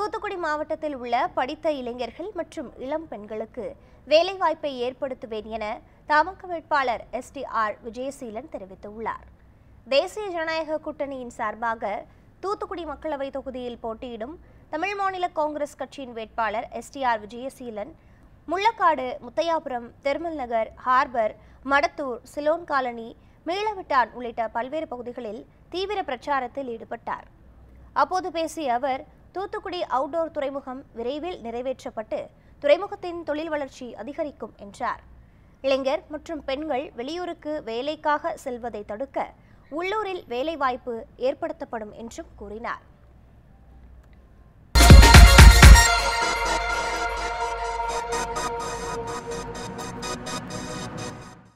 தூத்துக்குடி மாவட்டத்தில் உள்ள படித்த இளைஞர்கள் மற்றும் இளம் பெண்களுக்கு வேலைவாய்ப்பை ஏற்படுத்துவேன் என தமக வேட்பாளர் எஸ் டி ஆர் விஜயசீலன் தெரிவித்துள்ளார் தேசிய ஜனநாயக கூட்டணியின் சார்பாக தூத்துக்குடி மக்களவை தொகுதியில் போட்டியிடும் தமிழ் மாநில காங்கிரஸ் கட்சியின் வேட்பாளர் S D R Vijayaseelan Mullakkadu Muthaiyapuram thermal Nagar harbour Madathur Ceylon colony Meelavittan உள்ளிட்ட பல்வேறு பகுதிகளில் தீவிர பிரச்சாரத்தில் ஈடுபட்டார் அப்போது பேசிய அவர் தூத்துக்குடி அவுட்டோர் துறைமுகம் விரைவில் நிறைவேற்றப்பட்டு துறைமுகத்தின் தொழில் வளர்ச்சி அதிகரிக்கும் என்றார் இளைஞர் மற்றும் பெண்கள் வெளியூருக்கு வேலைக்காக செல்வதை தடுக்க உள்ளூரில் வேலைவாய்ப்பு ஏற்படுத்தப்படும் என்றும் கூறினார்